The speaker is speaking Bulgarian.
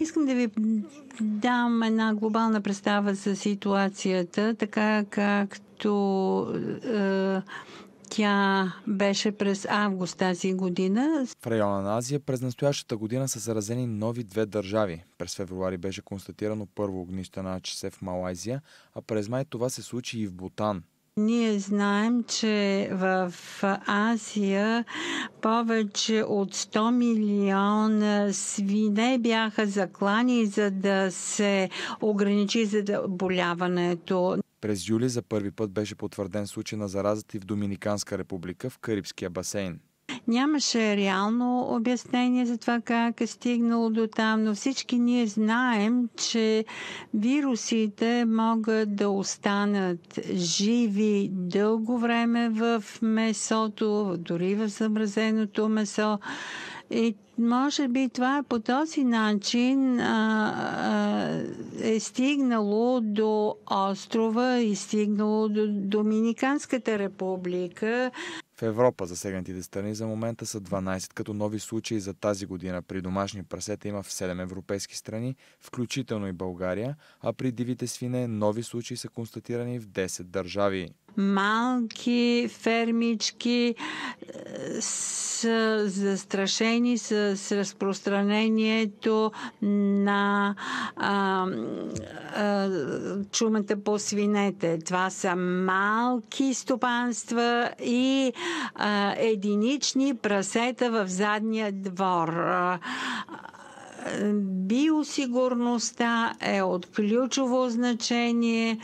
Искам да ви дам една глобална представа за ситуацията, така както е, тя беше през август тази година. В района на Азия през настоящата година са заразени нови две държави. През февруари беше констатирано първо огнище на АЧС в Малайзия, а през май това се случи и в Бутан. Ние знаем, че в Азия повече от 100 милиона свине бяха заклани, за да се ограничи заболяването. През юли за първи път беше потвърден случай на заразата и в Доминиканска република в Карибския басейн. Нямаше реално обяснение за това как е стигнало до там, но всички ние знаем, че вирусите могат да останат живи дълго време в месото, дори в замразеното месо. И може би това е по този начин а, а, е стигнало до острова и стигнало до Доминиканската република. В Европа засегнатите страни за момента са 12, като нови случаи за тази година при домашни прасета има в 7 европейски страни, включително и България, а при дивите свине нови случаи са констатирани в 10 държави малки фермички е, с застрашени с разпространението на а, а, чумата по свинете. Това са малки стопанства и а, единични прасета в задния двор биосигурността е от ключово значение.